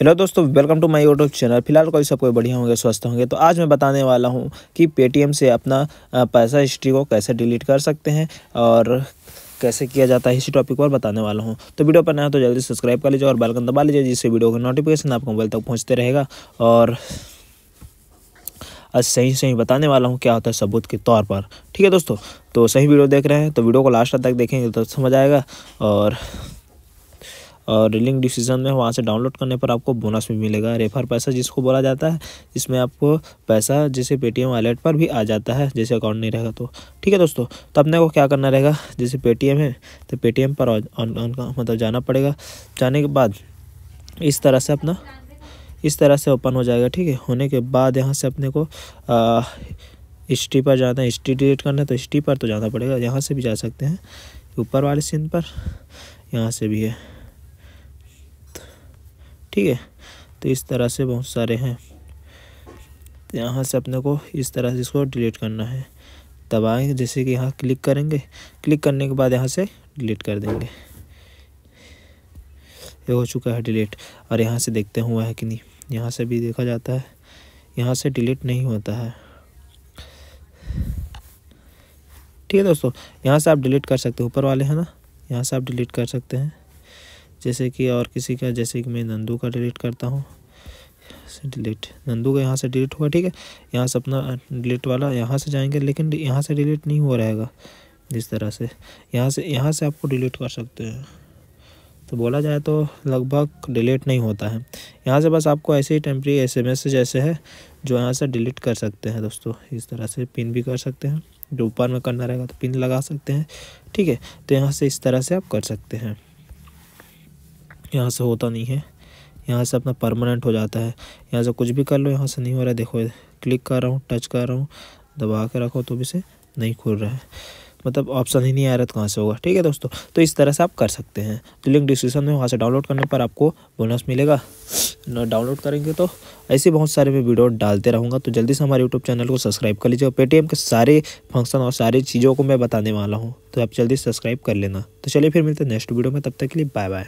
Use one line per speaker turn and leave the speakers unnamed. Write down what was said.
hello दोस्तों welcome to my YouTube channel फिलहाल कोई सबको बढ़िया होंगे स्वस्थ होंगे तो आज मैं बताने वाला हूं कि पेटीएम से अपना पैसा हिस्ट्री को कैसे डिलीट कर सकते हैं और कैसे किया जाता है इसी टॉपिक पर बताने वाला हूँ तो वीडियो पर नया तो जल्दी सब्सक्राइब कर लीजिए और बेलकन दबा लीजिए जिससे वीडियो का नोटिफिकेशन आपको मोबाइल तक पहुँचते रहेगा और आज सही सही बताने वाला हूँ क्या होता है सबूत के तौर पर ठीक है दोस्तों तो सही वीडियो देख रहे हैं तो वीडियो को लास्ट तक देखेंगे तो समझ आएगा और और लिंक डिसीजन में वहाँ से डाउनलोड करने पर आपको बोनस भी मिलेगा रेफर पैसा जिसको बोला जाता है इसमें आपको पैसा जैसे पेटीएम वॉलेट पर भी आ जाता है जैसे अकाउंट नहीं रहेगा तो ठीक है दोस्तों तो अपने को क्या करना रहेगा जैसे पेटीएम है तो पेटीएम पर ऑन मतलब जाना पड़ेगा जाने के बाद इस तरह से अपना इस तरह से ओपन हो जाएगा ठीक है होने के बाद यहाँ से अपने को हिस्ट्री पर जाना है हिस्ट्री डिलीट करना है तो हिस्ट्री पर तो जाना पड़ेगा यहाँ से भी जा सकते हैं ऊपर वाले सीन पर यहाँ से भी है ठीक है तो इस तरह से बहुत सारे हैं तो यहाँ से अपने को इस तरह से इसको डिलीट करना है तब आएंगे जैसे कि यहाँ क्लिक करेंगे क्लिक करने के बाद यहाँ से डिलीट कर देंगे ये हो चुका है डिलीट और यहाँ से देखते हुआ है कि नहीं यहाँ से भी देखा जाता है यहाँ से डिलीट नहीं होता है ठीक है दोस्तों यहाँ से आप डिलीट कर सकते हैं ऊपर वाले हैं ना यहाँ से आप डिलीट कर सकते हैं जैसे कि और किसी का जैसे कि मैं नंदू का डिलीट करता हूँ डिलीट नंदू का यहाँ से डिलीट हुआ ठीक है यहाँ से अपना डिलीट वाला यहाँ से जाएंगे लेकिन यहाँ से डिलीट नहीं हुआ रहेगा जिस तरह से यहाँ से यहाँ से आपको डिलीट कर सकते हैं तो बोला जाए तो लगभग डिलीट नहीं होता है यहाँ से बस आपको ऐसे ही टेम्प्री एस जैसे है जो यहाँ से डिलीट कर सकते हैं दोस्तों इस तरह से पिन भी कर सकते हैं जो ऊपर में करना रहेगा तो पिन लगा सकते हैं ठीक है तो यहाँ से इस तरह से आप कर सकते हैं यहाँ से होता नहीं है यहाँ से अपना परमानेंट हो जाता है यहाँ से कुछ भी कर लो यहाँ से नहीं हो रहा है देखो क्लिक कर रहा हूँ टच कर रहा हूँ दबा के रखो तो भी से नहीं खुल रहा है मतलब ऑप्शन ही नहीं आ रहा तो कहाँ से होगा ठीक है दोस्तों तो इस तरह से आप कर सकते हैं तो लिंक डिस्क्रिप्शन में वहाँ से डाउनलोड करने पर आपको बोनस मिलेगा डाउनलोड करेंगे तो ऐसे बहुत सारे मैं वीडियो डालते रहूँगा तो जल्दी से हमारे यूट्यूब चैनल को सब्सक्राइब कर लीजिए और पेटीएम के सारे फंक्शन और सारी चीज़ों को मैं बताने वाला हूँ तो आप जल्दी सब्सक्राइब कर लेना तो चलिए फिर मिलते हैं नेक्स्ट वीडियो में तब तक के लिए बाय बाय